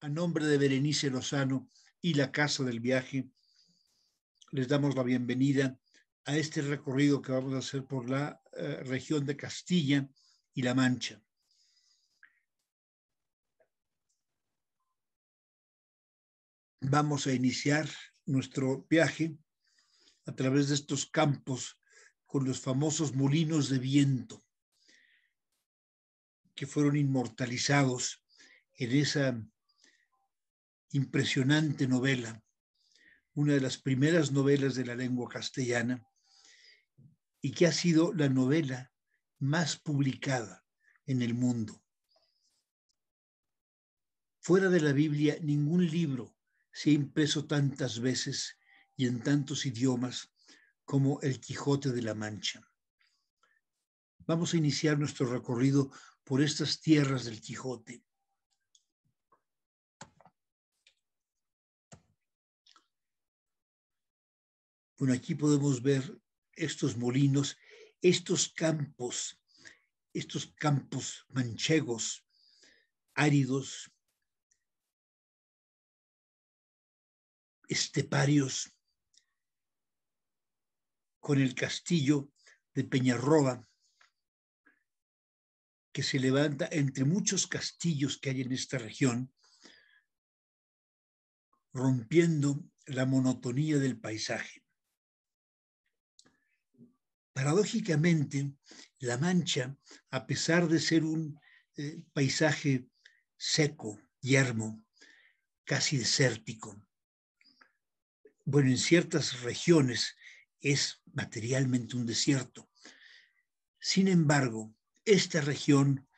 a nombre de Berenice Lozano y la Casa del Viaje, les damos la bienvenida a este recorrido que vamos a hacer por la eh, región de Castilla y La Mancha. Vamos a iniciar nuestro viaje a través de estos campos con los famosos molinos de viento que fueron inmortalizados en esa impresionante novela, una de las primeras novelas de la lengua castellana, y que ha sido la novela más publicada en el mundo. Fuera de la Biblia, ningún libro se ha impreso tantas veces y en tantos idiomas como El Quijote de la Mancha. Vamos a iniciar nuestro recorrido por estas tierras del Quijote. Bueno, aquí podemos ver estos molinos, estos campos, estos campos manchegos, áridos, esteparios, con el castillo de Peñarroba, que se levanta entre muchos castillos que hay en esta región, rompiendo la monotonía del paisaje. Paradójicamente, La Mancha, a pesar de ser un eh, paisaje seco, yermo, casi desértico, bueno, en ciertas regiones es materialmente un desierto. Sin embargo, esta región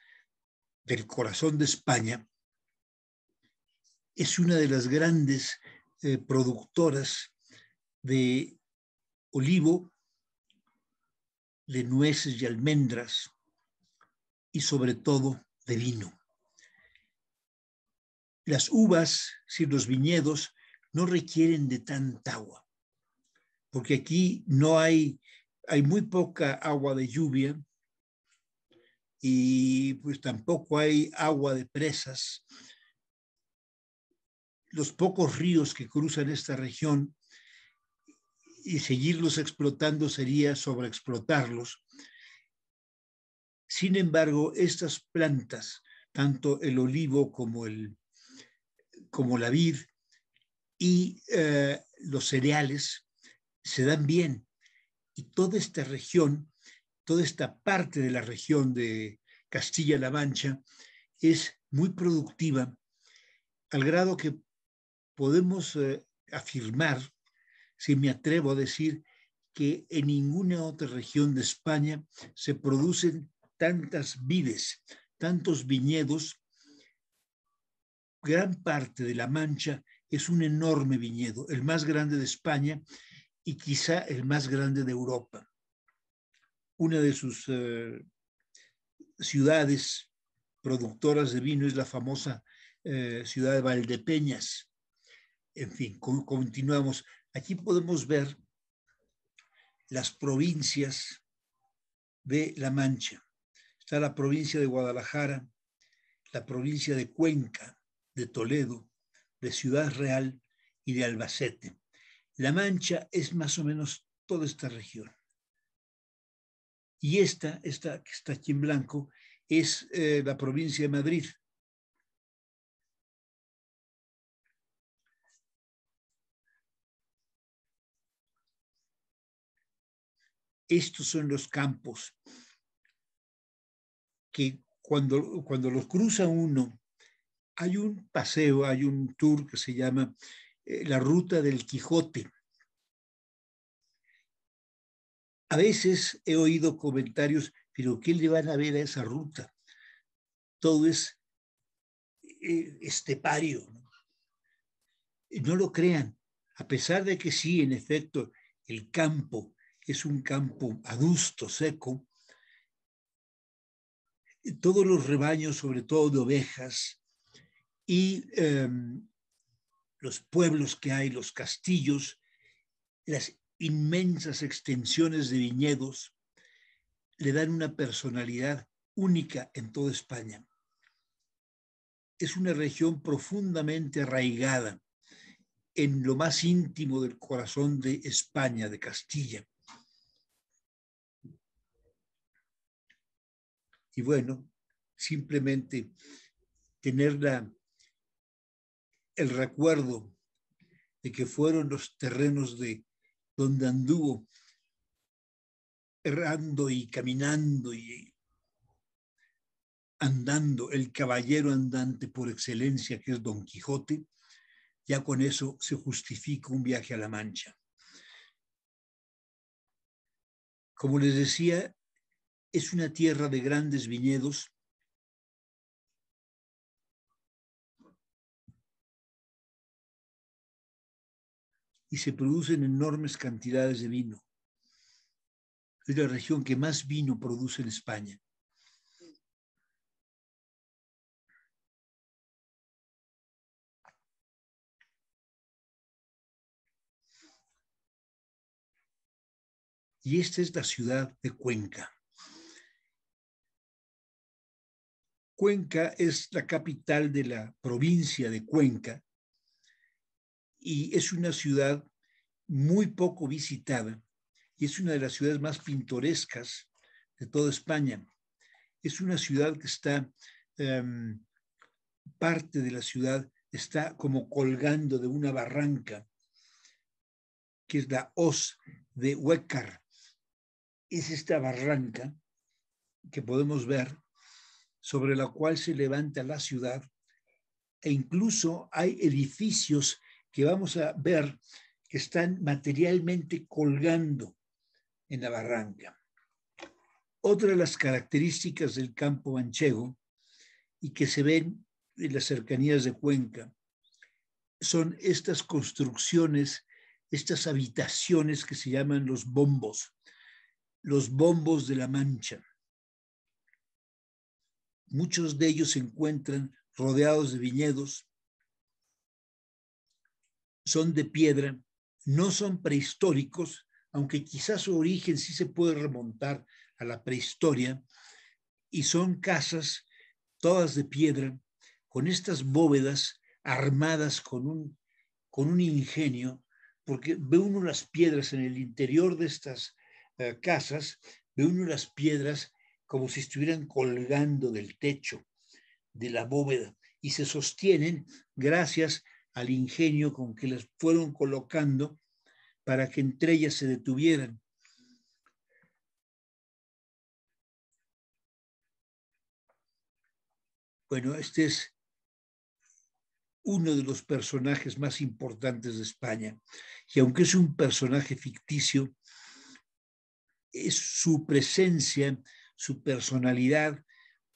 del corazón de España es una de las grandes eh, productoras de olivo de nueces y almendras y sobre todo de vino. Las uvas, si los viñedos, no requieren de tanta agua, porque aquí no hay, hay muy poca agua de lluvia y pues tampoco hay agua de presas. Los pocos ríos que cruzan esta región y seguirlos explotando sería sobreexplotarlos. Sin embargo, estas plantas, tanto el olivo como, como la vid y eh, los cereales, se dan bien. Y toda esta región, toda esta parte de la región de Castilla-La Mancha es muy productiva, al grado que podemos eh, afirmar si me atrevo a decir que en ninguna otra región de España se producen tantas vides, tantos viñedos. Gran parte de La Mancha es un enorme viñedo, el más grande de España y quizá el más grande de Europa. Una de sus eh, ciudades productoras de vino es la famosa eh, ciudad de Valdepeñas. En fin, continuamos. Aquí podemos ver las provincias de La Mancha. Está la provincia de Guadalajara, la provincia de Cuenca, de Toledo, de Ciudad Real y de Albacete. La Mancha es más o menos toda esta región. Y esta, esta que está aquí en blanco, es eh, la provincia de Madrid, estos son los campos que cuando, cuando los cruza uno, hay un paseo, hay un tour que se llama eh, la Ruta del Quijote. A veces he oído comentarios, pero ¿qué le van a ver a esa ruta? Todo es este estepario. no lo crean, a pesar de que sí, en efecto, el campo es un campo adusto, seco. Todos los rebaños, sobre todo de ovejas, y em, los pueblos que hay, los castillos, las inmensas extensiones de viñedos, le dan una personalidad única en toda España. Es una región profundamente arraigada en lo más íntimo del corazón de España, de Castilla. Y bueno, simplemente tener el recuerdo de que fueron los terrenos de donde anduvo errando y caminando y andando el caballero andante por excelencia que es Don Quijote, ya con eso se justifica un viaje a la Mancha. Como les decía, es una tierra de grandes viñedos. y se producen enormes cantidades de vino. Es la región que más vino produce en España. Y esta es la ciudad de Cuenca. Cuenca es la capital de la provincia de Cuenca y es una ciudad muy poco visitada y es una de las ciudades más pintorescas de toda España. Es una ciudad que está, em, parte de la ciudad está como colgando de una barranca, que es la Hoz de Huécar. Es esta barranca que podemos ver sobre la cual se levanta la ciudad. E incluso hay edificios que vamos a ver que están materialmente colgando en la barranca. Otra de las características del campo manchego y que se ven en las cercanías de Cuenca son estas construcciones, estas habitaciones que se llaman los bombos, los bombos de la mancha. Muchos de ellos se encuentran rodeados de viñedos, son de piedra, no son prehistóricos, aunque quizás su origen sí se puede remontar a la prehistoria, y son casas todas de piedra, con estas bóvedas armadas con un, con un ingenio, porque ve uno las piedras en el interior de estas eh, casas, ve uno las piedras como si estuvieran colgando del techo de la bóveda y se sostienen gracias al ingenio con que las fueron colocando para que entre ellas se detuvieran. Bueno, este es uno de los personajes más importantes de España. Y aunque es un personaje ficticio, es su presencia su personalidad,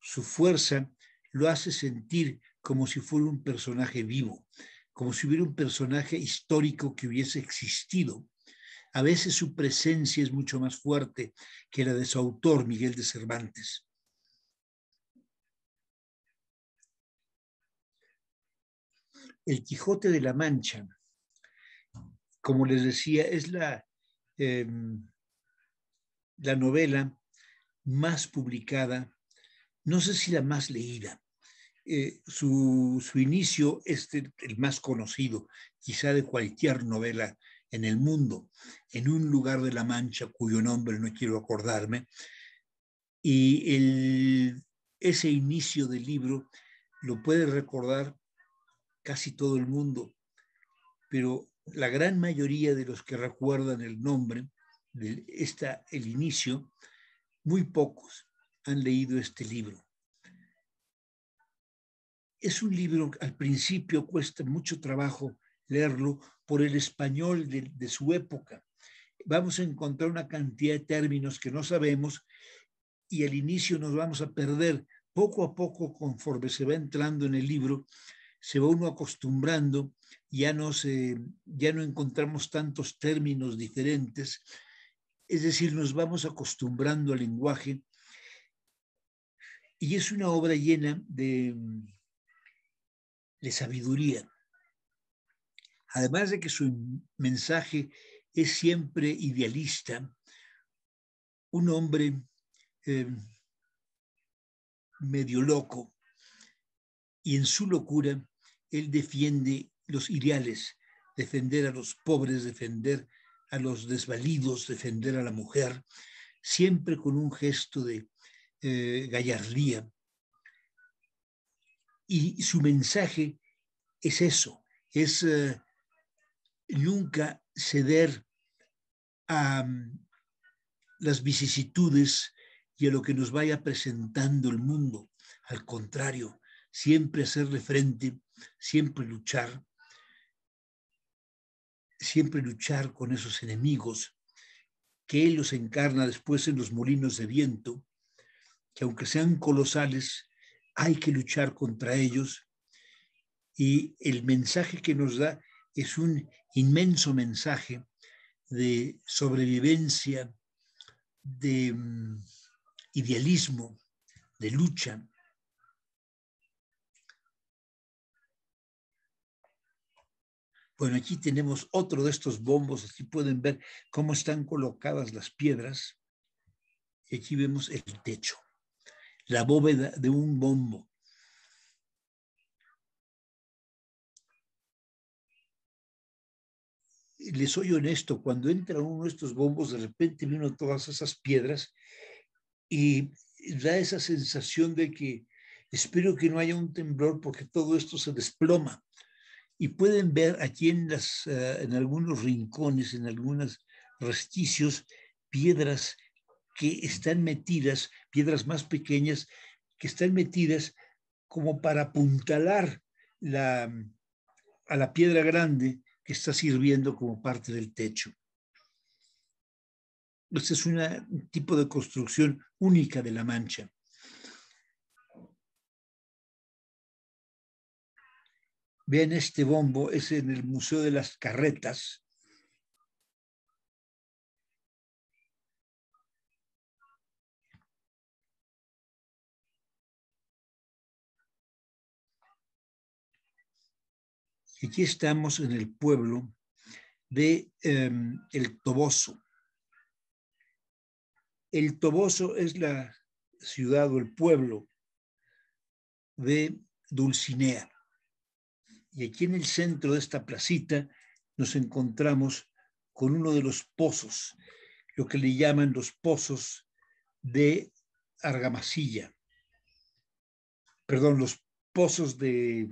su fuerza, lo hace sentir como si fuera un personaje vivo, como si hubiera un personaje histórico que hubiese existido. A veces su presencia es mucho más fuerte que la de su autor, Miguel de Cervantes. El Quijote de la Mancha, como les decía, es la, em, la novela más publicada, no sé si la más leída. Eh, su, su, inicio es el más conocido, quizá de cualquier novela en el mundo, en un lugar de la Mancha cuyo nombre no quiero acordarme. Y ese inicio del libro lo puede recordar casi todo el mundo, pero la gran mayoría de los que recuerdan el nombre, de esta, el inicio, muy pocos han leído este libro. Es un libro al principio cuesta mucho trabajo leerlo por el español de, su época. Vamos a encontrar una cantidad de términos que no sabemos y al inicio nos vamos a perder. Poco a poco, conforme se va entrando en el libro, se va uno acostumbrando, ya no, ya no encontramos tantos términos diferentes es decir, nos vamos acostumbrando al lenguaje y es una obra llena de, sabiduría. Además de que su mensaje es siempre idealista, un hombre eh, medio loco y en su locura él defiende los ideales, defender a los pobres, defender a los desvalidos, defender a la mujer, siempre con un gesto de eh, gallardía. Y su mensaje es eso, es eh, nunca ceder a mm, las vicisitudes y a lo que nos vaya presentando el mundo. Al contrario, siempre hacerle frente, siempre luchar siempre luchar con esos enemigos que él los encarna después en los molinos de viento, que aunque sean colosales, hay que luchar contra ellos. Y el mensaje que nos da es un inmenso mensaje de sobrevivencia, de mm, idealismo, de lucha, Bueno, aquí tenemos otro de estos bombos. Aquí pueden ver cómo están colocadas las piedras. Y aquí vemos el techo, la bóveda de un bombo. Les soy honesto, cuando entra uno de estos bombos, de repente vino todas esas piedras y da esa sensación de que espero que no haya un temblor porque todo esto se desploma y pueden ver aquí en, eh, algunos rincones, en algunos resticios, piedras que están metidas, piedras más pequeñas, que están metidas como para apuntalar a la piedra grande que está sirviendo como parte del techo. Este es un tipo de construcción única de la mancha. Vean este bombo, es en el Museo de las Carretas. Aquí estamos en el pueblo de em, El Toboso. El Toboso es la ciudad o el pueblo de Dulcinea. Y aquí en el centro de esta placita nos encontramos con uno de los pozos, lo que le llaman los pozos de Argamasilla. Perdón, los pozos de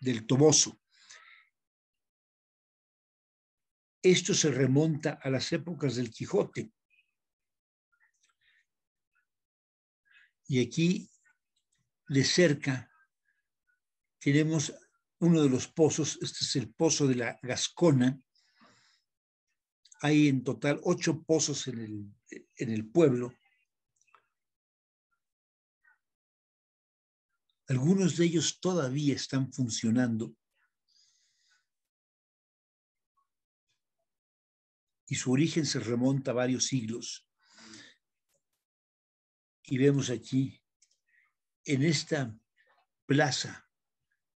del Toboso. Esto se remonta a las épocas del Quijote. Y aquí, de cerca, tenemos uno de los pozos, este es el pozo de la Gascona. Hay en total ocho pozos en el pueblo. Algunos de ellos todavía están funcionando. Y su origen se remonta a varios siglos. Y vemos aquí, en esta plaza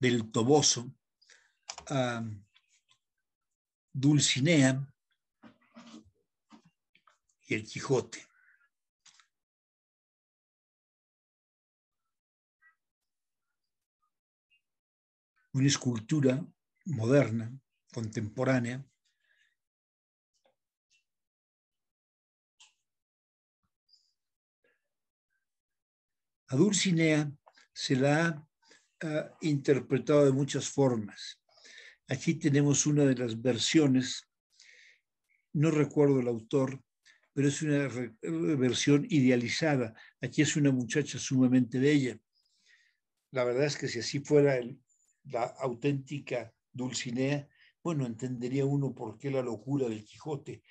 del Toboso, a ah, Dulcinea y el Quijote. Una escultura moderna, contemporánea, A Dulcinea se la interpretado de muchas formas. Aquí tenemos una de las versiones, no recuerdo el autor, pero es una eh, versión idealizada. Aquí es una muchacha sumamente bella. La verdad es que si así fuera la auténtica Dulcinea, bueno, entendería uno por qué la locura del Quijote.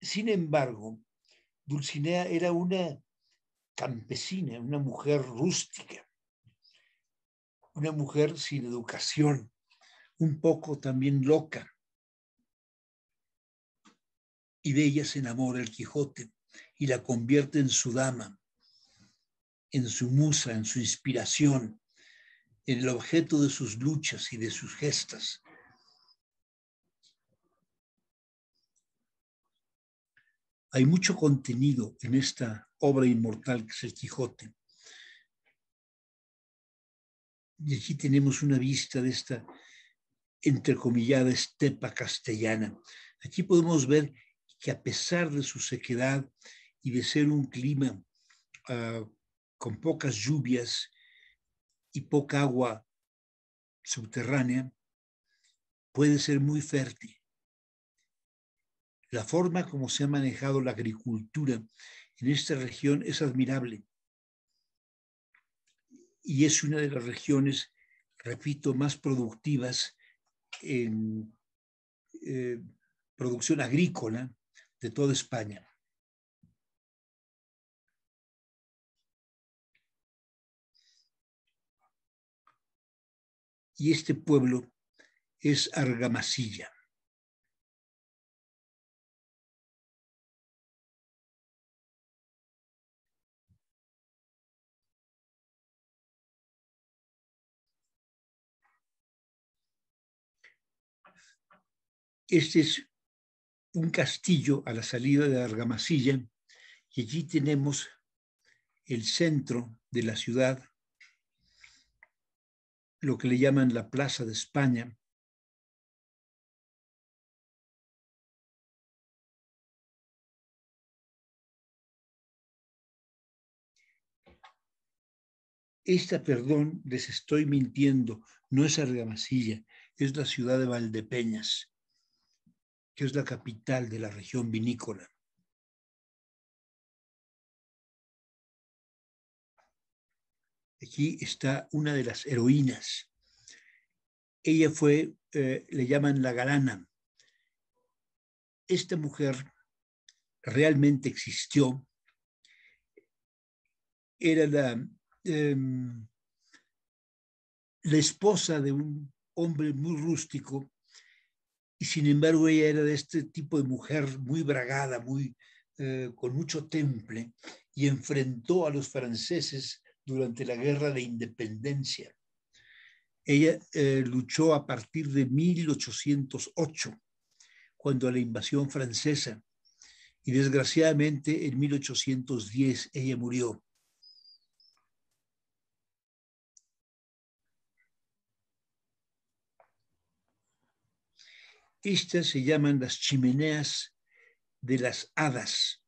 Sin embargo, Dulcinea era una campesina, una mujer rústica, una mujer sin educación, un poco también loca. Y de ella se enamora el Quijote y la convierte en su dama, en su musa, en su inspiración, en el objeto de sus luchas y de sus gestas. Hay mucho contenido en esta obra inmortal que es el Quijote. Y aquí tenemos una vista de esta entrecomillada estepa castellana. Aquí podemos ver que a pesar de su sequedad y de ser un clima ah, con pocas lluvias y poca agua subterránea, puede ser muy fértil. La forma como se ha manejado la agricultura en esta región es admirable y es una de las regiones, repito, más productivas en eh, producción agrícola de toda España. Y este pueblo es Argamasilla. Este es un castillo a la salida de Argamasilla y allí tenemos el centro de la ciudad, lo que le llaman la Plaza de España. Esta, perdón, les estoy mintiendo, no es Argamasilla, es la ciudad de Valdepeñas que es la capital de la región vinícola. Aquí está una de las heroínas. Ella fue, eh, le llaman la galana. Esta mujer realmente existió. Era la, em, la esposa de un hombre muy rústico y sin embargo ella era de este tipo de mujer muy bragada, muy, eh, con mucho temple, y enfrentó a los franceses durante la Guerra de Independencia. Ella eh, luchó a partir de 1808, cuando la invasión francesa, y desgraciadamente en 1810 ella murió. Estas se llaman las chimeneas de las hadas.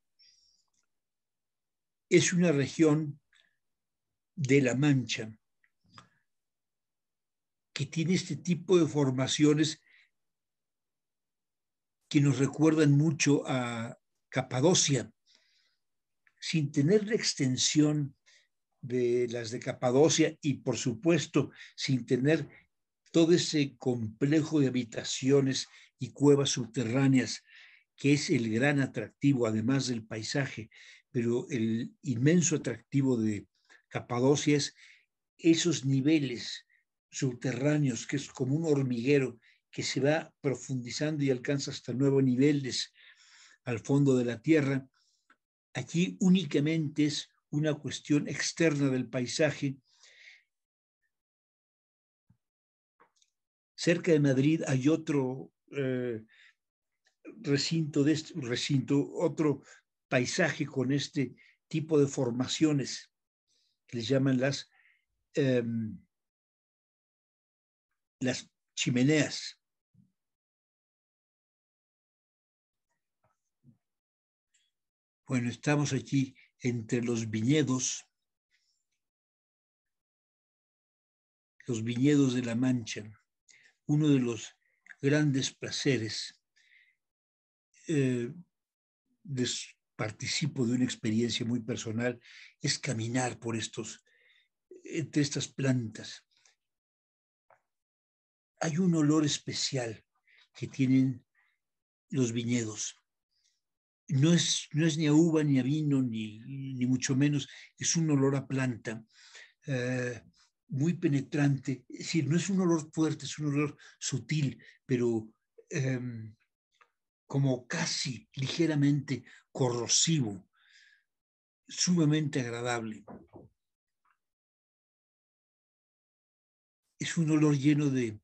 Es una región de la Mancha que tiene este tipo de formaciones que nos recuerdan mucho a Capadocia, sin tener la extensión de las de Capadocia y por supuesto sin tener todo ese complejo de habitaciones y cuevas subterráneas que es el gran atractivo, además del paisaje, pero el inmenso atractivo de Capadocia es esos niveles subterráneos, que es como un hormiguero que se va profundizando y alcanza hasta nuevos niveles al fondo de la tierra. Aquí únicamente es una cuestión externa del paisaje cerca de Madrid hay otro eh, recinto, de este, recinto, otro paisaje con este tipo de formaciones que les llaman las, em, las chimeneas. Bueno, estamos aquí entre los viñedos, los viñedos de la Mancha uno de los grandes placeres. Eh, participo de una experiencia muy personal, es caminar por estos, entre estas plantas. Hay un olor especial que tienen los viñedos. No es, no es ni a uva, ni a vino, ni, mucho menos, es un olor a planta. Eh, muy penetrante, es decir, no es un olor fuerte, es un olor sutil, pero em, como casi ligeramente corrosivo, sumamente agradable. Es un olor lleno de,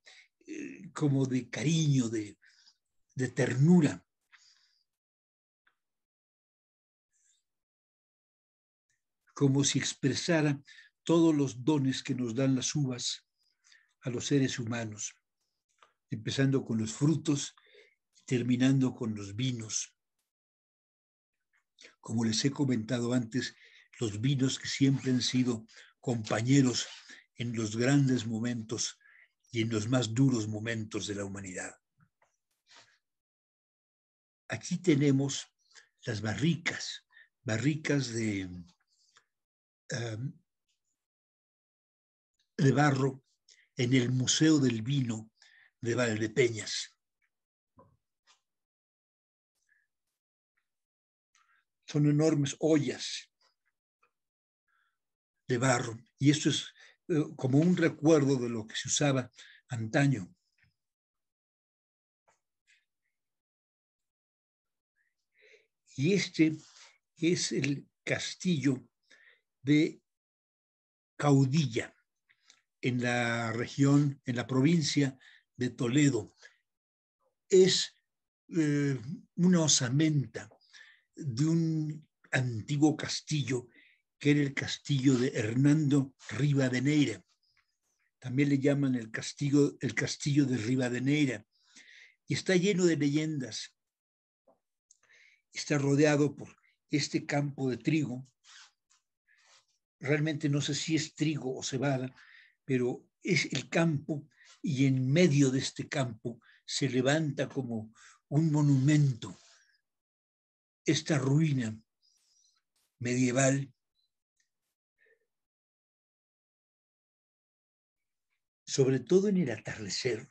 eh, como de cariño, de ternura. como si expresara todos los dones que nos dan las uvas a los seres humanos, empezando con los frutos y terminando con los vinos. Como les he comentado antes, los vinos que siempre han sido compañeros en los grandes momentos y en los más duros momentos de la humanidad. Aquí tenemos las barricas, barricas de eh, de barro en el Museo del Vino de Valdepeñas. Son enormes ollas de barro y esto es eh, como un recuerdo de lo que se usaba antaño. Y este es el castillo de Caudilla en la región, en la provincia de Toledo. Es eh, una osamenta de un antiguo castillo que era el castillo de Hernando Rivadeneira. También le llaman el castillo, el castillo de Rivadeneira. Y está lleno de leyendas. Está rodeado por este campo de trigo. Realmente no sé si es trigo o cebada, pero es el campo y en medio de este campo se levanta como un monumento esta ruina medieval sobre todo en el atardecer,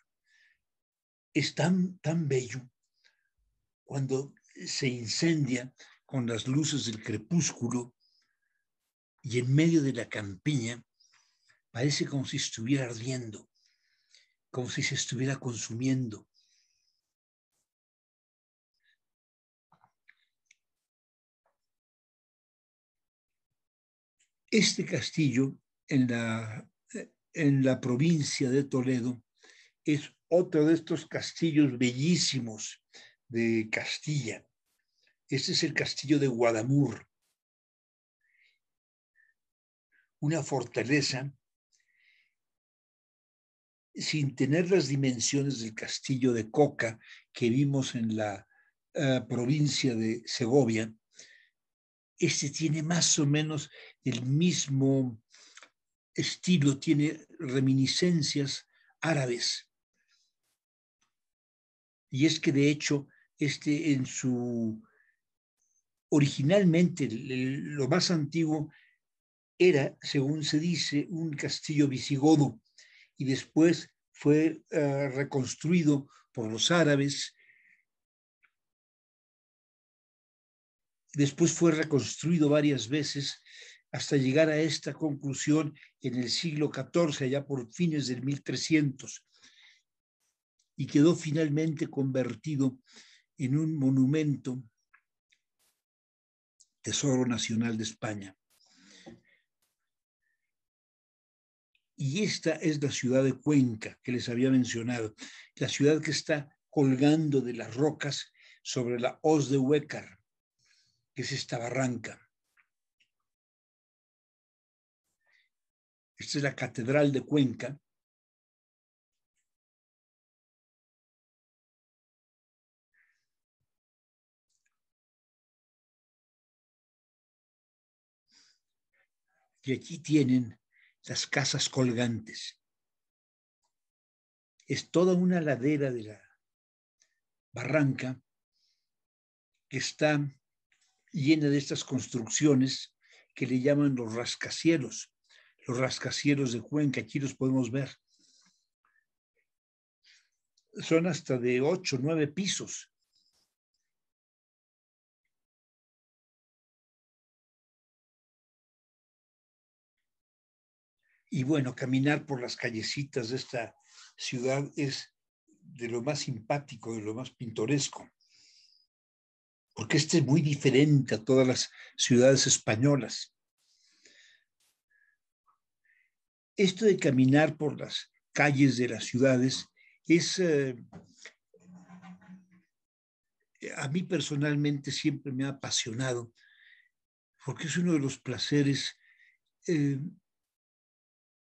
es tan, tan bello cuando se incendia con las luces del crepúsculo y en medio de la campiña Parece como si estuviera ardiendo, como si se estuviera consumiendo. Este castillo en la, en la provincia de Toledo es otro de estos castillos bellísimos de Castilla. Este es el castillo de Guadamur, una fortaleza sin tener las dimensiones del castillo de Coca que vimos en la eh, provincia de Segovia, este tiene más o menos el mismo estilo, tiene reminiscencias árabes. Y es que de hecho, este en su originalmente lo más antiguo era, según se dice, un castillo visigodo y después fue eh, reconstruido por los árabes. Después fue reconstruido varias veces hasta llegar a esta conclusión en el siglo XIV, allá por fines del 1300, y quedó finalmente convertido en un monumento, Tesoro Nacional de España. Y esta es la ciudad de Cuenca que les había mencionado, la ciudad que está colgando de las rocas sobre la hoz de Huécar, que es esta barranca. Esta es la Catedral de Cuenca, Y aquí tienen las casas colgantes. Es toda una ladera de la barranca que está llena de estas construcciones que le llaman los rascacielos, los rascacielos de Cuenca, aquí los podemos ver. Son hasta de ocho, nueve pisos Y bueno, caminar por las callecitas de esta ciudad es de lo más simpático, de lo más pintoresco, porque este es muy diferente a todas las ciudades españolas. Esto de caminar por las calles de las ciudades es, eh, a mí personalmente siempre me ha apasionado, porque es uno de los placeres eh,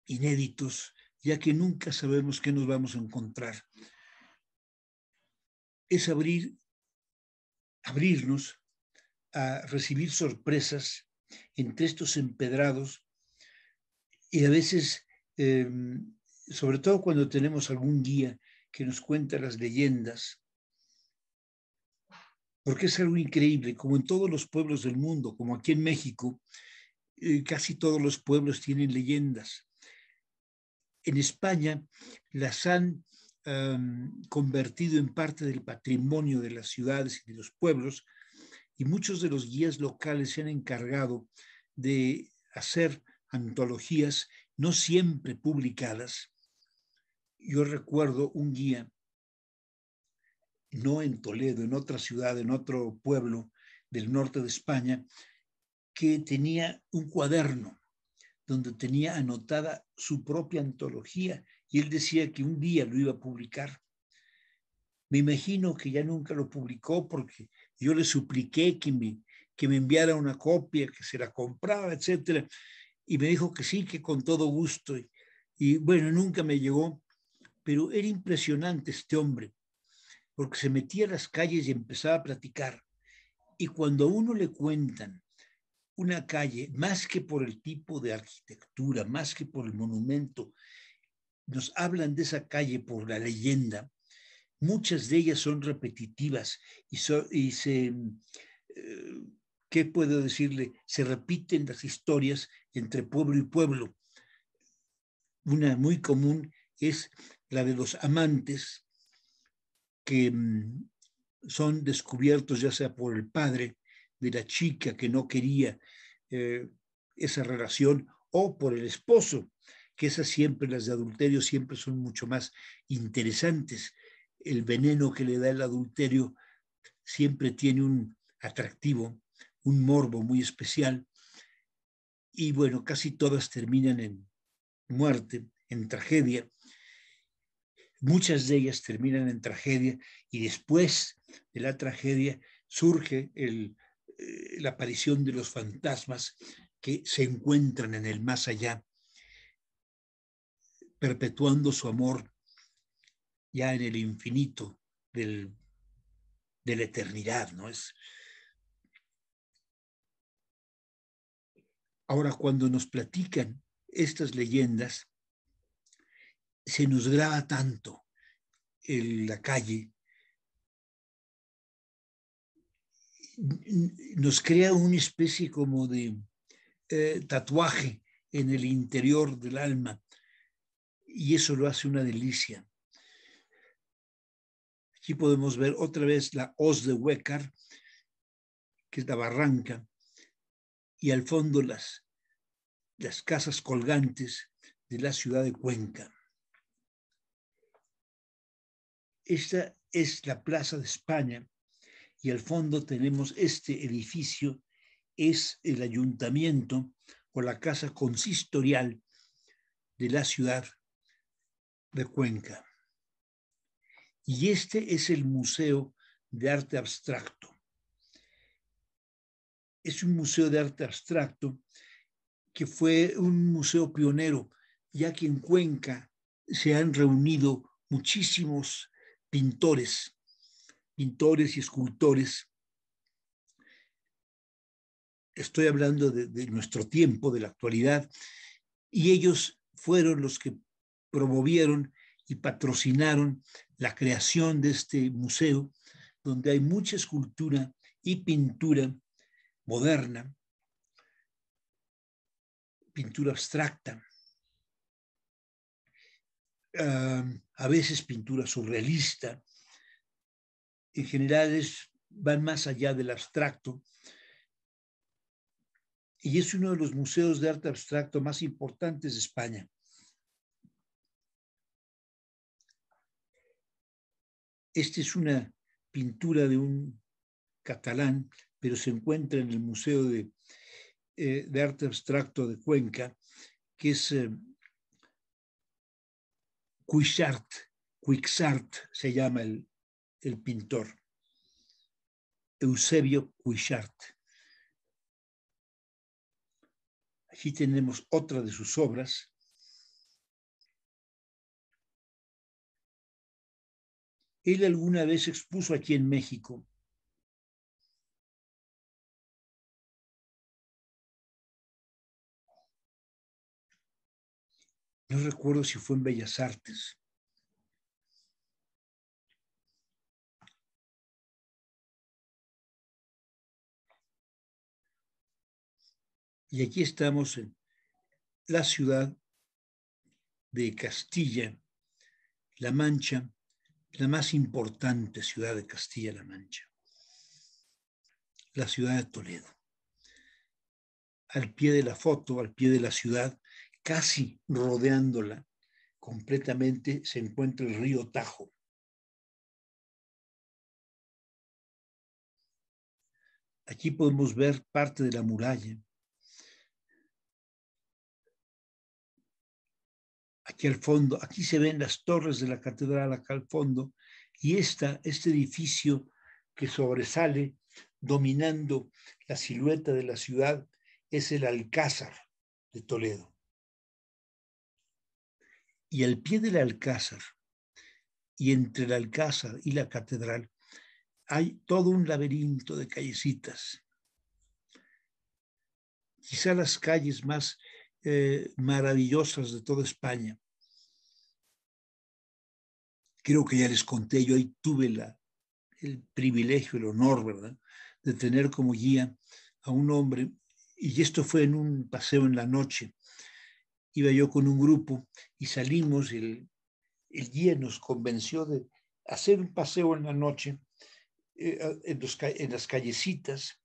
inéditos, ya que nunca sabemos qué nos vamos a encontrar. Es abrir, abrirnos a recibir sorpresas entre estos empedrados y a veces, em, sobre todo cuando tenemos algún guía que nos cuenta las leyendas, porque es algo increíble, como en todos los pueblos del mundo, como aquí en México, eh, casi todos los pueblos tienen leyendas en España las han em, convertido en parte del patrimonio de las ciudades y de los pueblos y muchos de los guías locales se han encargado de hacer antologías no siempre publicadas. Yo recuerdo un guía, no en Toledo, en otra ciudad, en otro pueblo del norte de España, que tenía un cuaderno donde tenía anotada su propia antología y él decía que un día lo iba a publicar. Me imagino que ya nunca lo publicó porque yo le supliqué que me, que me enviara una copia, que se la compraba, etcétera, y me dijo que sí, que con todo gusto. Y, y bueno, nunca me llegó, pero era impresionante este hombre, porque se metía a las calles y empezaba a platicar. Y cuando a uno le cuentan una calle, más que por el tipo de arquitectura, más que por el monumento, nos hablan de esa calle por la leyenda. Muchas de ellas son repetitivas y, se, eh, ¿qué puedo decirle? Se repiten las historias entre pueblo y pueblo. Una muy común es la de los amantes que mm, son descubiertos ya sea por el padre de la chica que no quería eh, esa relación o por el esposo, que esas siempre, las de adulterio, siempre son mucho más interesantes. El veneno que le da el adulterio siempre tiene un atractivo, un morbo muy especial. Y bueno, casi todas terminan en muerte, en tragedia. Muchas de ellas terminan en tragedia y después de la tragedia surge el eh, la aparición de los fantasmas que se encuentran en el más allá, perpetuando su amor ya en el infinito del, de la eternidad, ¿no? Es, Ahora, cuando nos platican estas leyendas, se nos graba tanto en la calle, nos crea una especie como de eh, tatuaje en el interior del alma y eso lo hace una delicia. Aquí podemos ver otra vez la hoz de Huecar, que es la barranca, y al fondo las, las casas colgantes de la ciudad de Cuenca. Esta es la Plaza de España, y al fondo tenemos este edificio, es el ayuntamiento o la casa consistorial de la ciudad de Cuenca. Y este es el Museo de Arte Abstracto. Es un museo de arte abstracto que fue un museo pionero, ya que en Cuenca se han reunido muchísimos pintores pintores y escultores. Estoy hablando de, nuestro tiempo, de la actualidad, y ellos fueron los que promovieron y patrocinaron la creación de este museo, donde hay mucha escultura y pintura moderna, pintura abstracta, ah, a veces pintura surrealista, en general van más allá del abstracto. Y es uno de los museos de arte abstracto más importantes de España. Esta es una pintura de un catalán, pero se encuentra en el Museo de, eh, Arte Abstracto de Cuenca, que es eh, Cuixart se llama el, el pintor Eusebio Cuillart. Aquí tenemos otra de sus obras. Él alguna vez expuso aquí en México no recuerdo si fue en Bellas Artes, Y aquí estamos en la ciudad de Castilla, La Mancha, la más importante ciudad de Castilla-La Mancha, la ciudad de Toledo. Al pie de la foto, al pie de la ciudad, casi rodeándola completamente, se encuentra el río Tajo. Aquí podemos ver parte de la muralla aquí al fondo, aquí se ven las torres de la catedral acá al fondo, y este edificio que sobresale dominando la silueta de la ciudad es el Alcázar de Toledo. Y al pie del Alcázar, y entre el Alcázar y la catedral, hay todo un laberinto de callecitas. Quizá las calles más eh, maravillosas de toda España. Creo que ya les conté, yo ahí tuve el privilegio, el honor, ¿verdad?, de tener como guía a un hombre, y esto fue en un paseo en la noche. Iba yo con un grupo y salimos, el, el guía nos convenció de hacer un paseo en la noche eh, ah, en, las callecitas,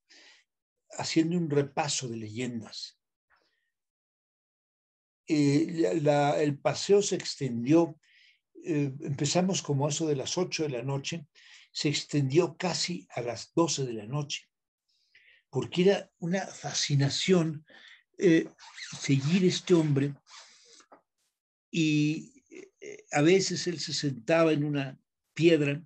haciendo un repaso de leyendas. Eh, el paseo se extendió eh, empezamos como eso de las 8 de la noche, se extendió casi a las 12 de la noche, porque era una fascinación eh, seguir este hombre y eh, a veces él se sentaba en una piedra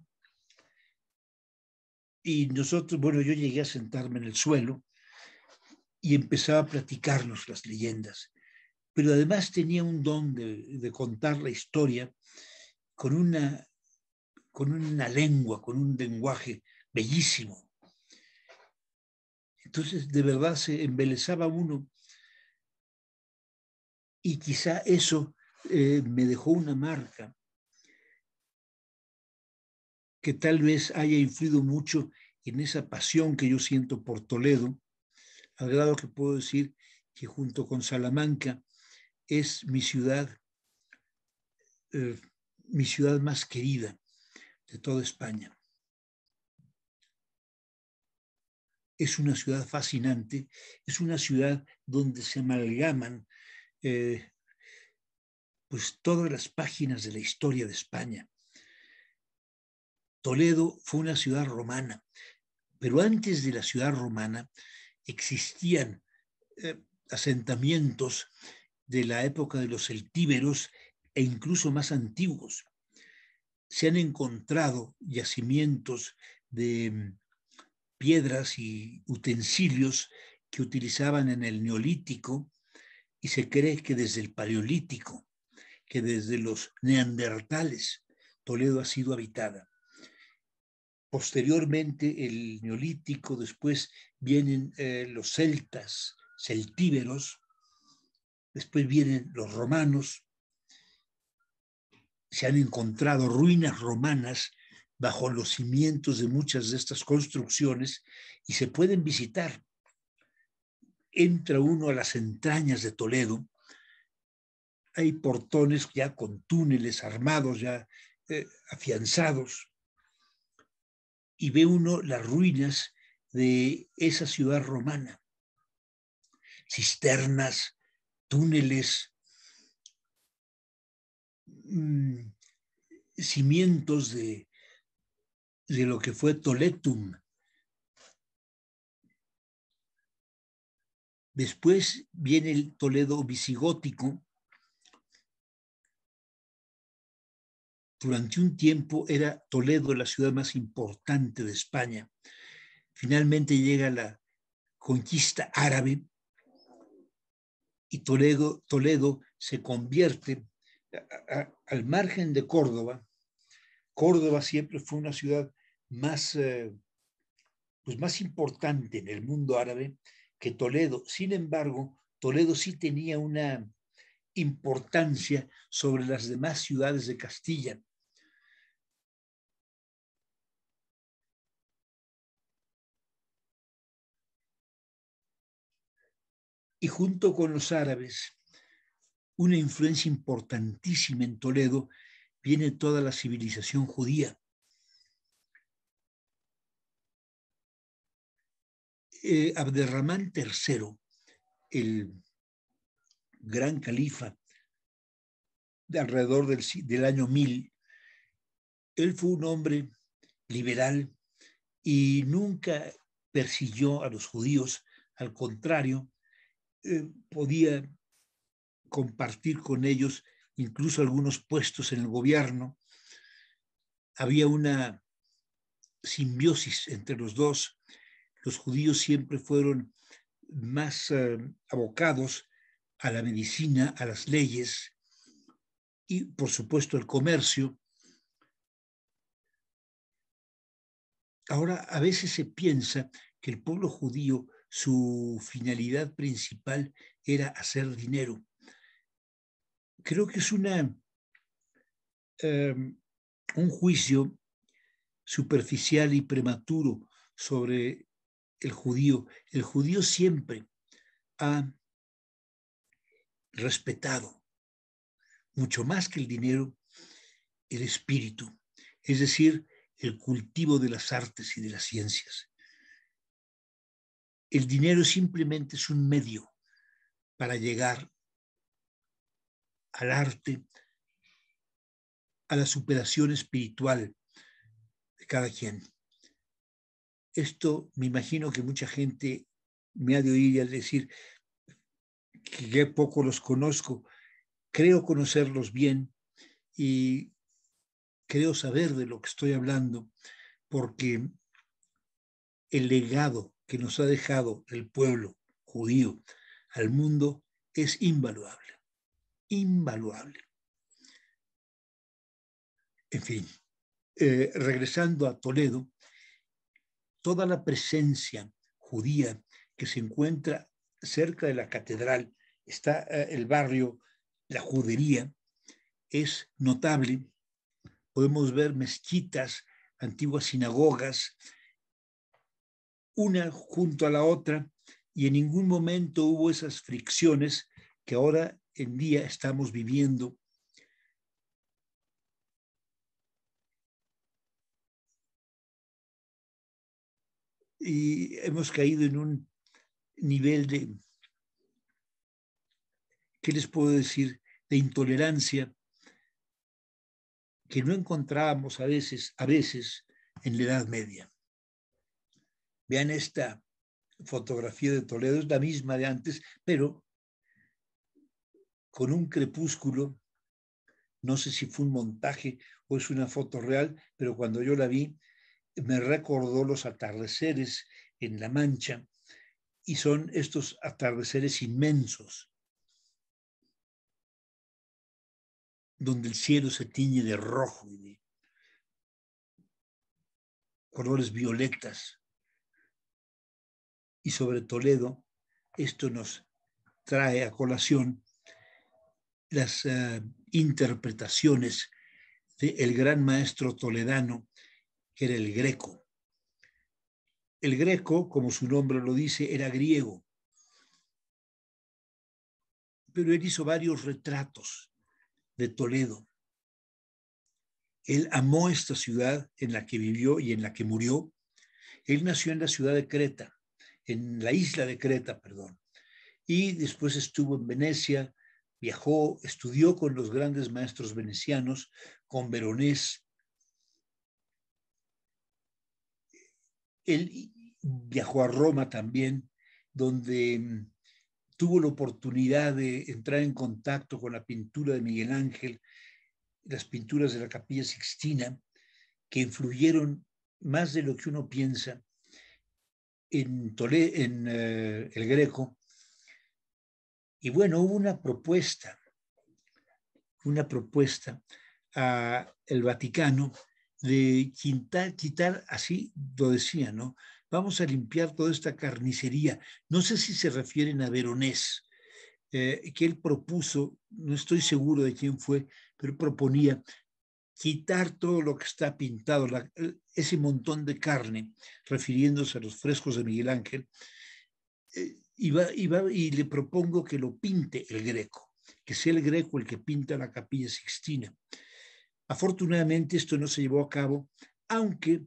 y nosotros, bueno, yo llegué a sentarme en el suelo y empezaba a platicarnos las leyendas, pero además tenía un don de, de contar la historia con una, con una lengua, con un lenguaje bellísimo. Entonces, de verdad se embelezaba uno. Y quizá eso eh, me dejó una marca que tal vez haya influido mucho en esa pasión que yo siento por Toledo, al grado que puedo decir que junto con Salamanca es mi ciudad eh, mi ciudad más querida de toda España. Es una ciudad fascinante, es una ciudad donde se amalgaman eh, pues todas las páginas de la historia de España. Toledo fue una ciudad romana, pero antes de la ciudad romana existían eh, asentamientos de la época de los celtíberos e incluso más antiguos. Se han encontrado yacimientos de mm, piedras y utensilios que utilizaban en el neolítico y se cree que desde el paleolítico, que desde los neandertales, Toledo ha sido habitada. Posteriormente el neolítico, después vienen eh, los celtas, celtíberos, después vienen los romanos, se han encontrado ruinas romanas bajo los cimientos de muchas de estas construcciones y se pueden visitar. Entra uno a las entrañas de Toledo, hay portones ya con túneles armados, ya eh, afianzados, y ve uno las ruinas de esa ciudad romana, cisternas, túneles, Mm, cimientos de, de lo que fue Toletum. Después viene el Toledo visigótico. Durante un tiempo era Toledo la ciudad más importante de España. Finalmente llega la conquista árabe y Toledo, Toledo se convierte al margen de Córdoba, Córdoba siempre fue una ciudad más, eh, pues más importante en el mundo árabe que Toledo. Sin embargo, Toledo sí tenía una importancia sobre las demás ciudades de Castilla. Y junto con los árabes, una influencia importantísima en Toledo viene toda la civilización judía. Eh, Abderramán III, el gran califa de alrededor del, año 1000, él fue un hombre liberal y nunca persiguió a los judíos, al contrario, eh, podía compartir con ellos incluso algunos puestos en el gobierno. Había una simbiosis entre los dos. Los judíos siempre fueron más eh, abocados a la medicina, a las leyes y, por supuesto, al comercio. Ahora, a veces se piensa que el pueblo judío, su finalidad principal era hacer dinero creo que es una, em, un juicio superficial y prematuro sobre el judío. El judío siempre ha respetado, mucho más que el dinero, el espíritu, es decir, el cultivo de las artes y de las ciencias. El dinero simplemente es un medio para llegar al arte, a la superación espiritual de cada quien. Esto me imagino que mucha gente me ha de oír al decir que, que poco los conozco. Creo conocerlos bien y creo saber de lo que estoy hablando porque el legado que nos ha dejado el pueblo judío al mundo es invaluable invaluable. En fin, eh, regresando a Toledo, toda la presencia judía que se encuentra cerca de la catedral, está eh, el barrio, la judería, es notable. Podemos ver mezquitas, antiguas sinagogas, una junto a la otra, y en ningún momento hubo esas fricciones que ahora en día estamos viviendo. Y hemos caído en un nivel de, ¿qué les puedo decir?, de intolerancia que no encontrábamos a veces, a veces en la Edad Media. Vean esta fotografía de Toledo, es la misma de antes, pero con un crepúsculo, no sé si fue un montaje o es una foto real, pero cuando yo la vi me recordó los atardeceres en La Mancha y son estos atardeceres inmensos, donde el cielo se tiñe de rojo y de colores violetas. Y sobre Toledo, esto nos trae a colación las eh, interpretaciones del gran maestro toledano, que era el greco. El greco, como su nombre lo dice, era griego, pero él hizo varios retratos de Toledo. Él amó esta ciudad en la que vivió y en la que murió. Él nació en la ciudad de Creta, en la isla de Creta, perdón, y después estuvo en Venecia, Viajó, estudió con los grandes maestros venecianos, con Veronés. Él viajó a Roma también, donde mm, tuvo la oportunidad de entrar en contacto con la pintura de Miguel Ángel, las pinturas de la Capilla Sixtina, que influyeron más de lo que uno piensa en, en eh, el Greco, y bueno, hubo una propuesta, una propuesta al Vaticano de quitar, quitar, así lo decía, ¿no? Vamos a limpiar toda esta carnicería. No sé si se refieren a Veronés, eh, que él propuso, no estoy seguro de quién fue, pero proponía quitar todo lo que está pintado, ese montón de carne, refiriéndose a los frescos de Miguel Ángel, eh, y, le propongo que lo pinte el Greco, que sea el Greco el que pinta la capilla sixtina. Afortunadamente esto no se llevó a cabo, aunque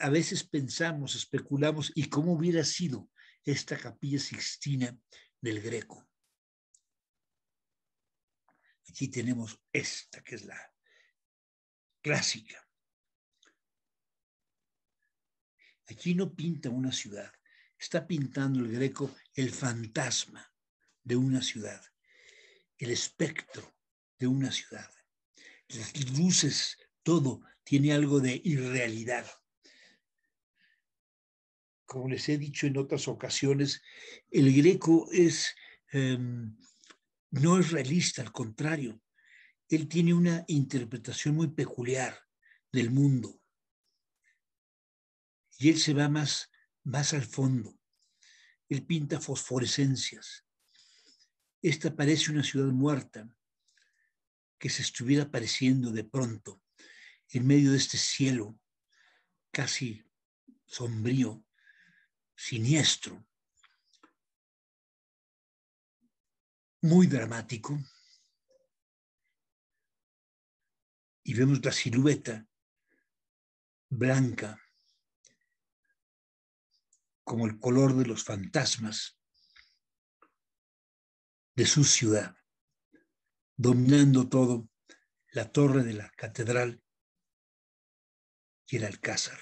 a veces pensamos, especulamos, ¿y cómo hubiera sido esta capilla sixtina del Greco? Aquí tenemos esta, que es la clásica. Aquí no pinta una ciudad, está pintando el Greco el fantasma de una ciudad, el espectro de una ciudad. Las luces, todo tiene algo de irrealidad. Como les he dicho en otras ocasiones, el Greco es, em, no es realista, al contrario, él tiene una interpretación muy peculiar del mundo. Y él se va más más al fondo. Él pinta fosforescencias. Esta parece una ciudad muerta que se estuviera apareciendo de pronto en medio de este cielo casi sombrío, siniestro, muy dramático. Y vemos la silueta blanca como el color de los fantasmas de su ciudad, dominando todo la torre de la catedral y el alcázar.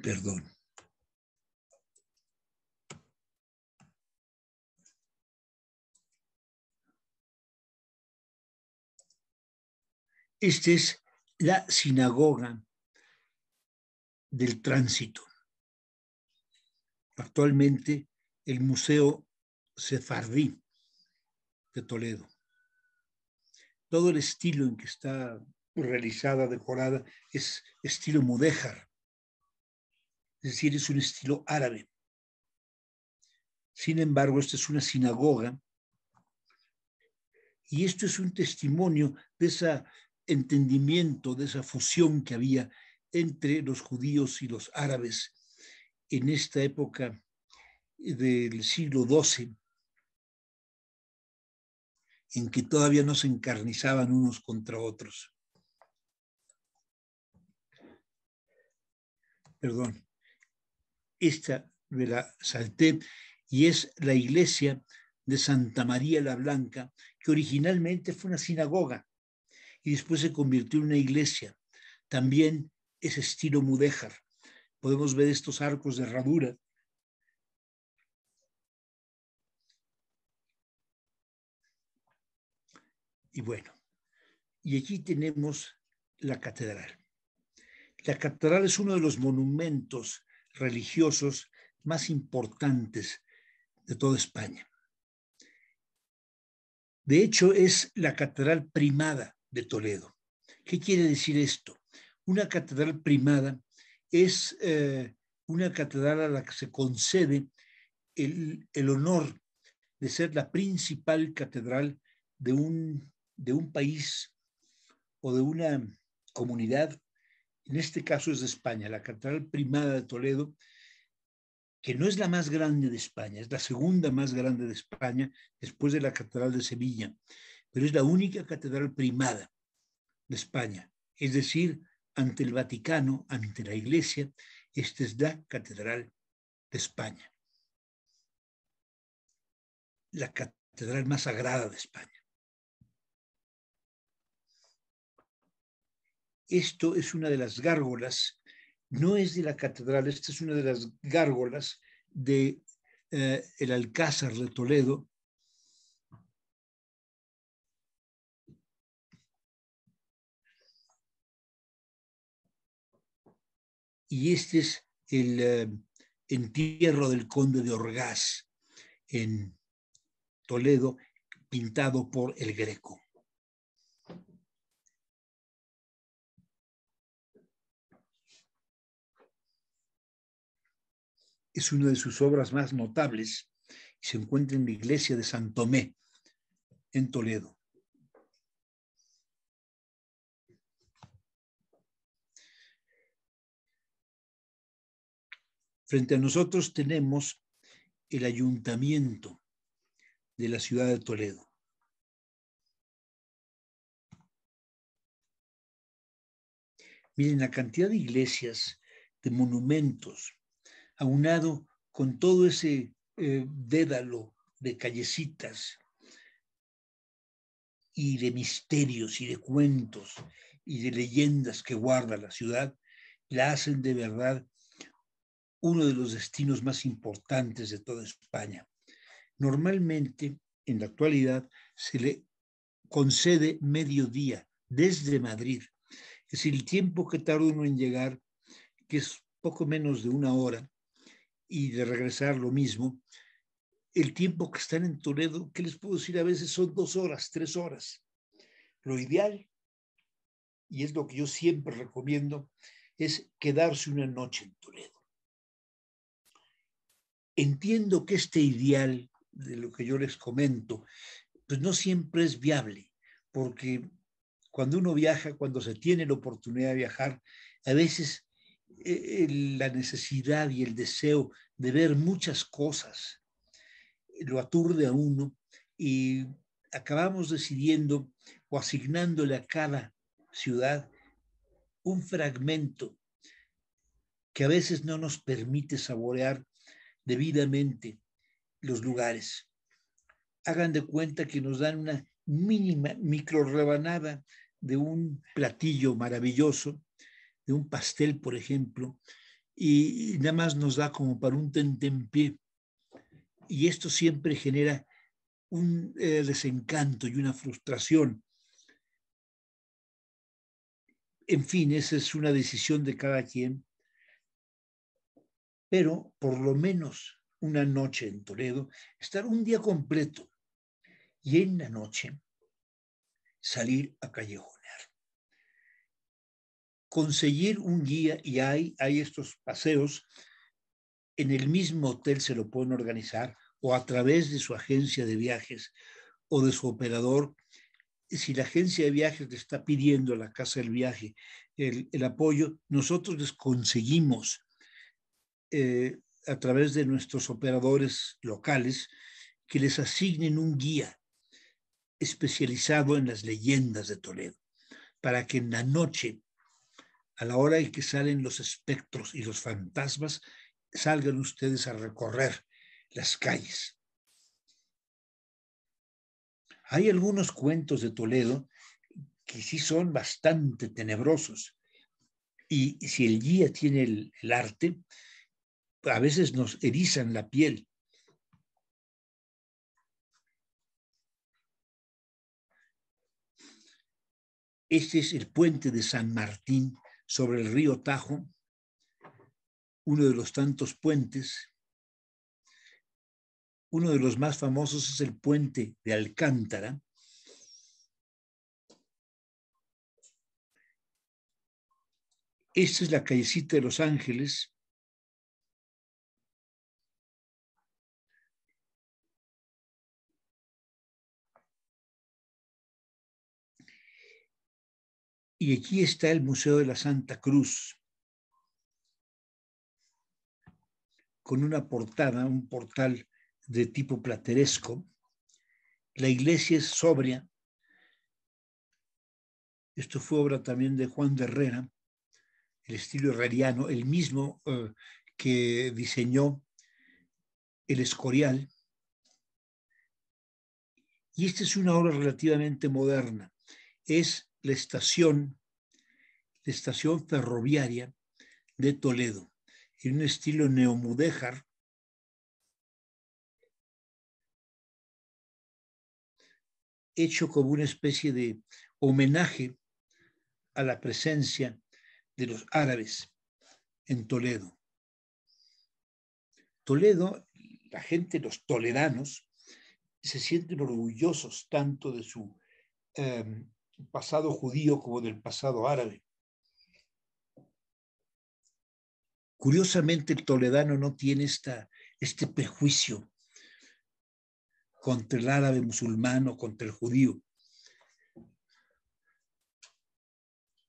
Perdón. Esta es la sinagoga del tránsito. Actualmente el Museo Sefardí de Toledo. Todo el estilo en que está realizada, decorada, es estilo mudéjar. Es decir, es un estilo árabe. Sin embargo, esta es una sinagoga y esto es un testimonio de esa entendimiento, de esa fusión que había entre los judíos y los árabes en esta época eh, del siglo XII, en que todavía no se encarnizaban unos contra otros. Perdón, esta me la salté y es la iglesia de Santa María la Blanca, que originalmente fue una sinagoga y después se convirtió en una iglesia. También es estilo mudéjar. Podemos ver estos arcos de herradura. Y bueno, y aquí tenemos la catedral. La catedral es uno de los monumentos religiosos más importantes de toda España. De hecho, es la catedral primada de Toledo. ¿Qué quiere decir esto? Una catedral primada es eh, una catedral a la que se concede el, honor de ser la principal catedral de un, de un país o de una comunidad, en este caso es de España, la catedral primada de Toledo, que no es la más grande de España, es la segunda más grande de España después de la catedral de Sevilla pero es la única catedral primada de España. Es decir, ante el Vaticano, ante la Iglesia, esta es la catedral de España. La catedral más sagrada de España. Esto es una de las gárgolas, no es de la catedral, esta es una de las gárgolas de eh, el Alcázar de Toledo, y este es el eh, entierro del conde de Orgaz en Toledo, pintado por el Greco. Es una de sus obras más notables y se encuentra en la iglesia de San Tomé, en Toledo. Frente a nosotros tenemos el ayuntamiento de la ciudad de Toledo. Miren la cantidad de iglesias, de monumentos, aunado con todo ese eh, dédalo de callecitas y de misterios y de cuentos y de leyendas que guarda la ciudad, la hacen de verdad uno de los destinos más importantes de toda España. Normalmente, en la actualidad, se le concede mediodía desde Madrid. Es el tiempo que tarda uno en llegar, que es poco menos de una hora, y de regresar lo mismo, el tiempo que están en Toledo, ¿qué les puedo decir? A veces son dos horas, tres horas. Lo ideal, y es lo que yo siempre recomiendo, es quedarse una noche en Toledo entiendo que este ideal de lo que yo les comento, pues no siempre es viable, porque cuando uno viaja, cuando se tiene la oportunidad de viajar, a veces eh, la necesidad y el deseo de ver muchas cosas eh, lo aturde a uno y acabamos decidiendo o asignándole a cada ciudad un fragmento que a veces no nos permite saborear debidamente los lugares. Hagan de cuenta que nos dan una mínima micro rebanada de un platillo maravilloso, de un pastel, por ejemplo, y nada más nos da como para un tentempié. Y esto siempre genera un eh, desencanto y una frustración. En fin, esa es una decisión de cada quien pero por lo menos una noche en Toledo, estar un día completo y en la noche salir a callejonear. Conseguir un guía y hay, hay estos paseos, en el mismo hotel se lo pueden organizar o a través de su agencia de viajes o de su operador. Si la agencia de viajes le está pidiendo a la casa del viaje el, el apoyo, nosotros les conseguimos eh, a través de nuestros operadores locales que les asignen un guía especializado en las leyendas de Toledo, para que en la noche, a la hora en que salen los espectros y los fantasmas, salgan ustedes a recorrer las calles. Hay algunos cuentos de Toledo que sí son bastante tenebrosos. Y si el guía tiene el arte, a veces nos erizan la piel. Este es el puente de San Martín sobre el río Tajo, uno de los tantos puentes. Uno de los más famosos es el puente de Alcántara. Esta es la callecita de Los Ángeles, Y aquí está el Museo de la Santa Cruz, con una portada, un portal de tipo plateresco. La iglesia es sobria. Esto fue obra también de Juan de Herrera, el estilo herreriano, el mismo eh, que diseñó el Escorial. Y esta es una obra relativamente moderna. Es la estación, la estación ferroviaria de Toledo, en un estilo neomudéjar, hecho como una especie de homenaje a la presencia de los árabes en Toledo. Toledo, la gente, los toledanos, se sienten orgullosos tanto de su em, pasado judío como del pasado árabe. Curiosamente, el toledano no tiene esta, este prejuicio contra el árabe musulmán o contra el judío.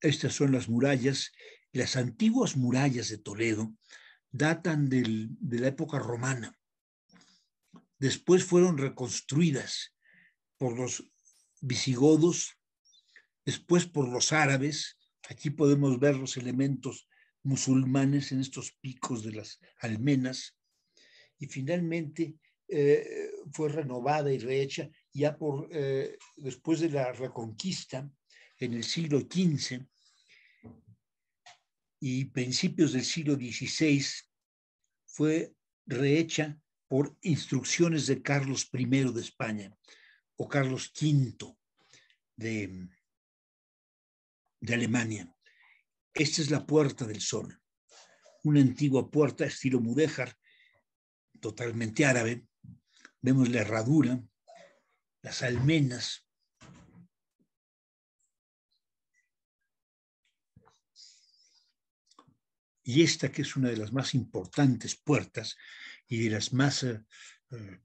Estas son las murallas. Las antiguas murallas de Toledo datan de la época romana. Después fueron reconstruidas por los visigodos después por los árabes. Aquí podemos ver los elementos musulmanes en estos picos de las almenas. Y finalmente eh, fue renovada y rehecha ya por, eh, después de la reconquista en el siglo XV y principios del siglo XVI, fue rehecha por instrucciones de Carlos I de España o Carlos V de, de Alemania. Esta es la Puerta del Sol, una antigua puerta estilo mudéjar, totalmente árabe. Vemos la herradura, las almenas. Y esta que es una de las más importantes puertas y de las más eh, eh,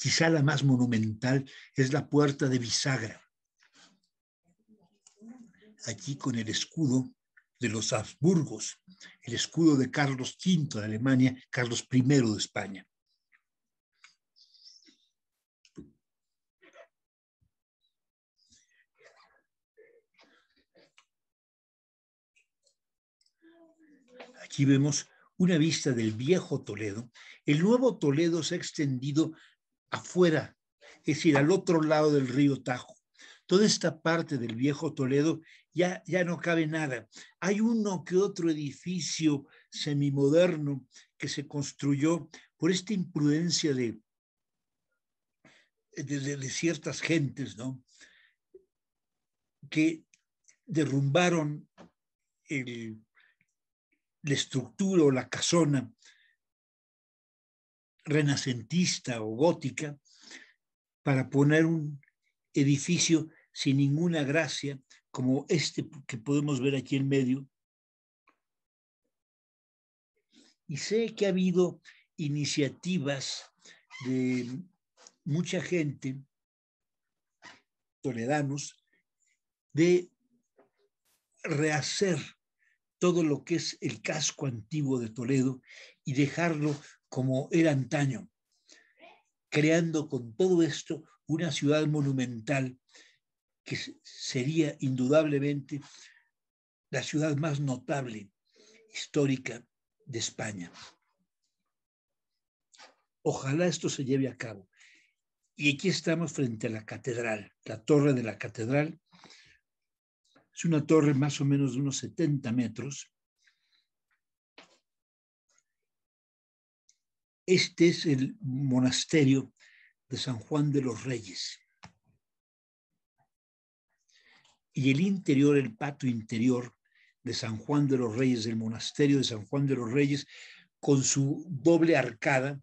quizá la más monumental, es la puerta de bisagra allí con el escudo de los Habsburgos, el escudo de Carlos V de Alemania, Carlos I de España. Aquí vemos una vista del viejo Toledo. El nuevo Toledo se ha extendido afuera, es decir, al otro lado del río Tajo. Toda esta parte del viejo Toledo ya, no cabe nada. Hay uno que otro edificio semimoderno que se construyó por esta imprudencia de, ciertas gentes, ¿no? Que derrumbaron la estructura o la casona renacentista o gótica para poner un edificio sin ninguna gracia, como este que podemos ver aquí en medio. Y sé que ha habido iniciativas de mucha gente, toledanos, de rehacer todo lo que es el casco antiguo de Toledo y dejarlo como era antaño, creando con todo esto una ciudad monumental que sería indudablemente la ciudad más notable histórica de España. Ojalá esto se lleve a cabo. Y aquí estamos frente a la catedral, la torre de la catedral. Es una torre más o menos de unos 70 metros. Este es el monasterio de San Juan de los Reyes. y el interior, el patio interior de San Juan de los Reyes, del monasterio de San Juan de los Reyes, con su doble arcada.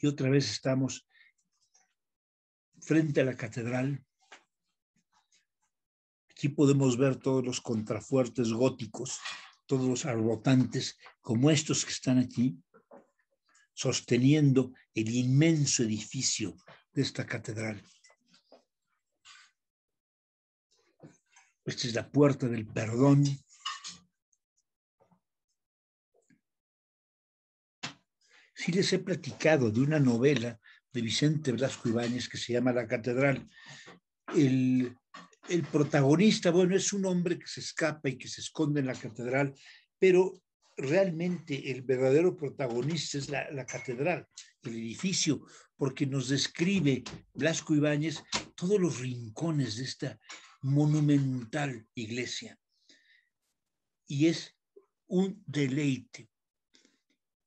Y otra vez estamos frente a la catedral. Aquí podemos ver todos los contrafuertes góticos, todos los arrotantes como estos que están aquí sosteniendo el inmenso edificio de esta catedral. Esta es la puerta del perdón. Sí les he platicado de una novela de Vicente Blasco Ibáñez que se llama La Catedral. El, el protagonista, bueno, es un hombre que se escapa y que se esconde en la catedral, pero realmente el verdadero protagonista es la, catedral, el edificio, porque nos describe Blasco Ibáñez todos los rincones de esta monumental iglesia. Y es un deleite.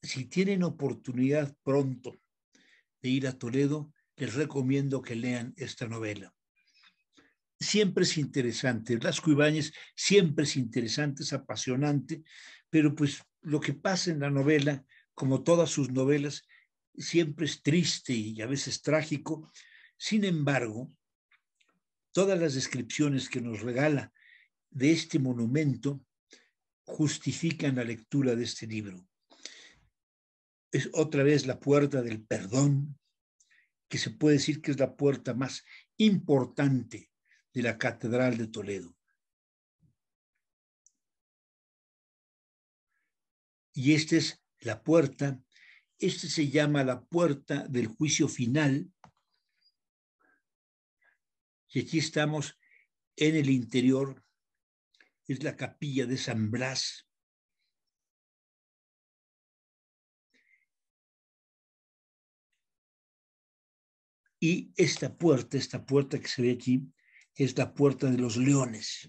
Si tienen oportunidad pronto de ir a Toledo, les recomiendo que lean esta novela siempre es interesante. Blasco Ibáñez siempre es interesante, es apasionante, pero pues lo que pasa en la novela, como todas sus novelas, siempre es triste y a veces trágico. Sin embargo, todas las descripciones que nos regala de este monumento justifican la lectura de este libro. Es otra vez la puerta del perdón, que se puede decir que es la puerta más importante de la Catedral de Toledo. y esta es la puerta. Este se llama la puerta del juicio final. Y aquí estamos en el interior. Es la capilla de San Blas. Y esta puerta, esta puerta que se ve aquí, es la puerta de los leones.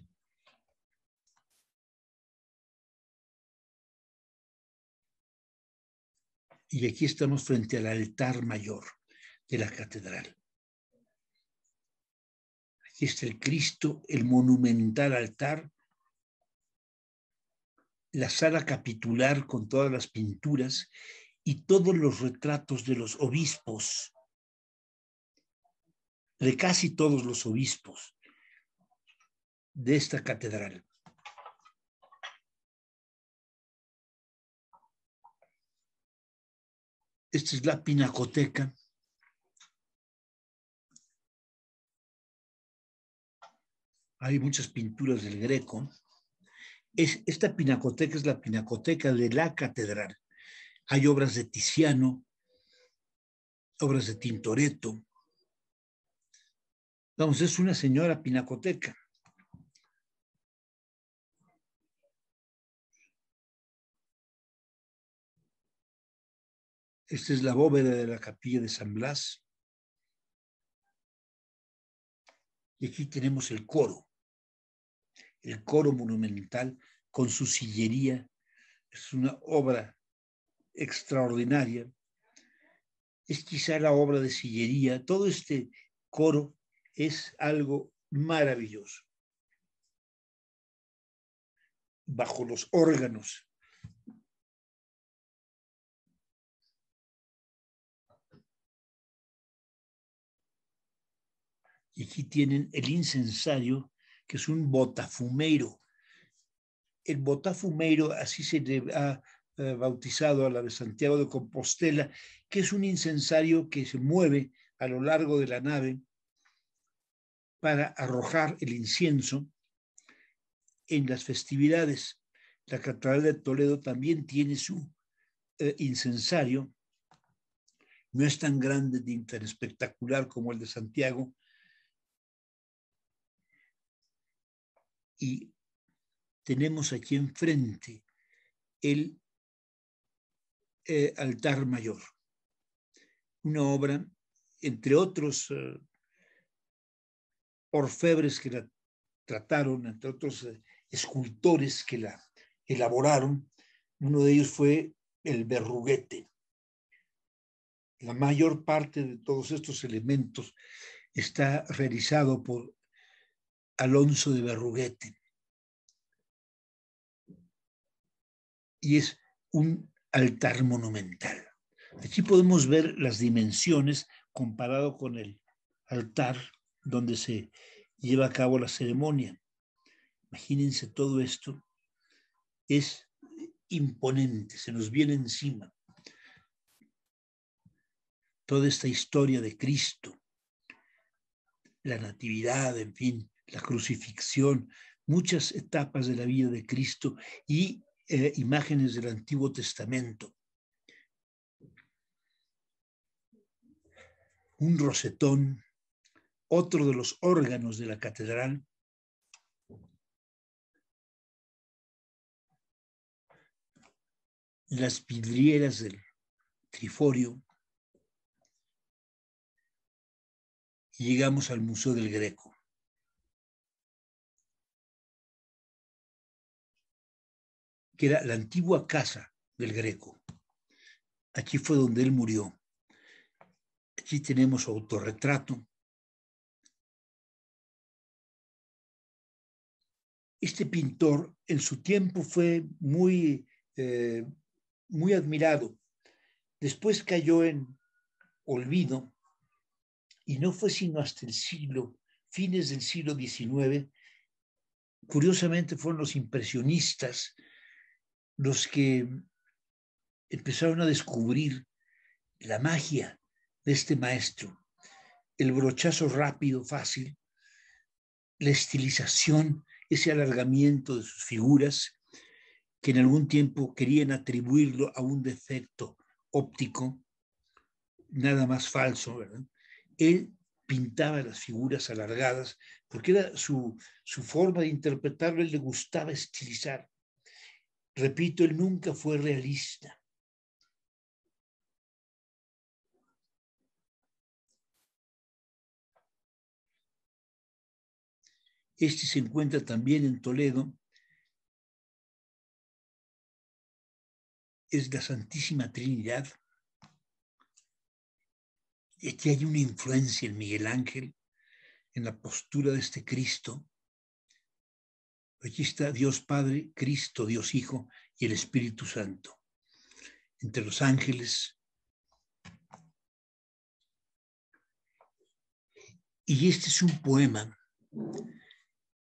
y aquí estamos frente al altar mayor de la catedral. Aquí está el Cristo, el monumental altar, la sala capitular con todas las pinturas y todos los retratos de los obispos, de casi todos los obispos de esta catedral. Esta es la pinacoteca. Hay muchas pinturas del Greco. Es, esta pinacoteca es la pinacoteca de la catedral. Hay obras de Tiziano, obras de Tintoretto. Vamos, es una señora pinacoteca. Esta es la bóveda de la capilla de San Blas. Y aquí tenemos el coro, el coro monumental con su sillería. Es una obra extraordinaria. Es quizá la obra de sillería. Todo este coro es algo maravilloso. Bajo los órganos Y aquí tienen el incensario, que es un botafumeiro El botafumero, así se le ha eh, bautizado a la de Santiago de Compostela, que es un incensario que se mueve a lo largo de la nave para arrojar el incienso en las festividades. La Catedral de Toledo también tiene su eh, incensario. No es tan grande ni tan espectacular como el de Santiago, y tenemos aquí enfrente el eh, altar mayor, una obra, entre otros eh, orfebres que la trataron, entre otros eh, escultores que la elaboraron, uno de ellos fue el Berruguete. La mayor parte de todos estos elementos está realizado por Alonso de Berruguete. Y es un altar monumental. Aquí podemos ver las dimensiones comparado con el altar donde se lleva a cabo la ceremonia. Imagínense todo esto. Es imponente, se nos viene encima. Toda esta historia de Cristo, la natividad, en fin, la crucifixión, muchas etapas de la vida de Cristo y eh, imágenes del Antiguo Testamento. Un rosetón, otro de los órganos de la catedral. Las vidrieras del triforio. llegamos al Museo del Greco. que era la antigua casa del Greco. Aquí fue donde él murió. Aquí tenemos su autorretrato. Este pintor en su tiempo fue muy, eh, muy admirado. Después cayó en olvido y no fue sino hasta el siglo, fines del siglo XIX, curiosamente fueron los impresionistas los que empezaron a descubrir la magia de este maestro, el brochazo rápido, fácil, la estilización, ese alargamiento de sus figuras, que en algún tiempo querían atribuirlo a un defecto óptico, nada más falso, ¿verdad? Él pintaba las figuras alargadas, porque era su, su forma de interpretarlo, él le gustaba estilizar Repito, él nunca fue realista. Este se encuentra también en Toledo. Es la Santísima Trinidad. Y aquí hay una influencia en Miguel Ángel, en la postura de este Cristo, Aquí está Dios Padre, Cristo, Dios Hijo y el Espíritu Santo. Entre los ángeles. Y este es un poema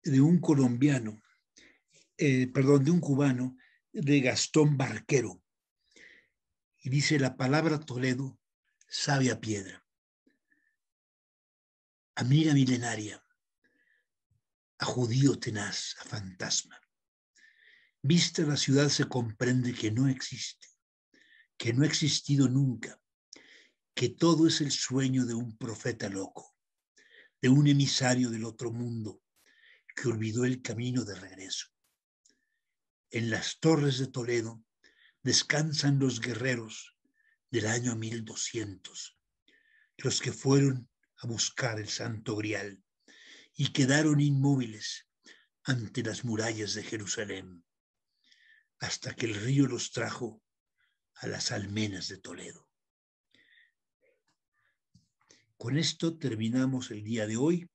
de un colombiano, eh, perdón, de un cubano, de Gastón Barquero. Y dice, la palabra Toledo sabia piedra. Amiga milenaria a judío tenaz, a fantasma. Vista la ciudad se comprende que no existe, que no ha existido nunca, que todo es el sueño de un profeta loco, de un emisario del otro mundo que olvidó el camino de regreso. En las torres de Toledo descansan los guerreros del año 1200, los que fueron a buscar el santo grial y quedaron inmóviles ante las murallas de Jerusalén, hasta que el río los trajo a las almenas de Toledo. Con esto terminamos el día de hoy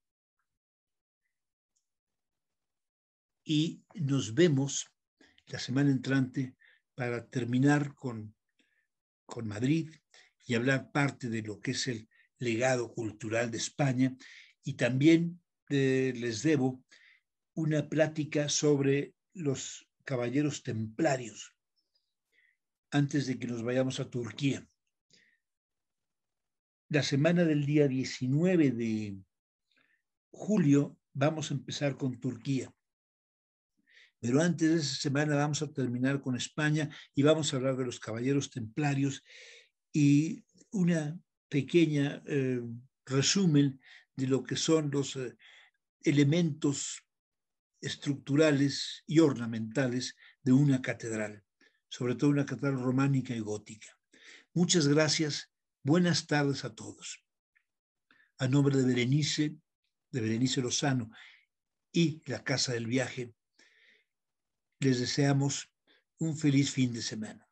y nos vemos la semana entrante para terminar con, con Madrid y hablar parte de lo que es el legado cultural de España y también les debo una plática sobre los caballeros templarios antes de que nos vayamos a Turquía. La semana del día 19 de julio vamos a empezar con Turquía. Pero antes de esa semana vamos a terminar con España y vamos a hablar de los caballeros templarios y una pequeña eh, resumen de lo que son los eh, elementos estructurales y ornamentales de una catedral, sobre todo una catedral románica y gótica. Muchas gracias, buenas tardes a todos. A nombre de Berenice, de Berenice Lozano y la Casa del Viaje, les deseamos un feliz fin de semana.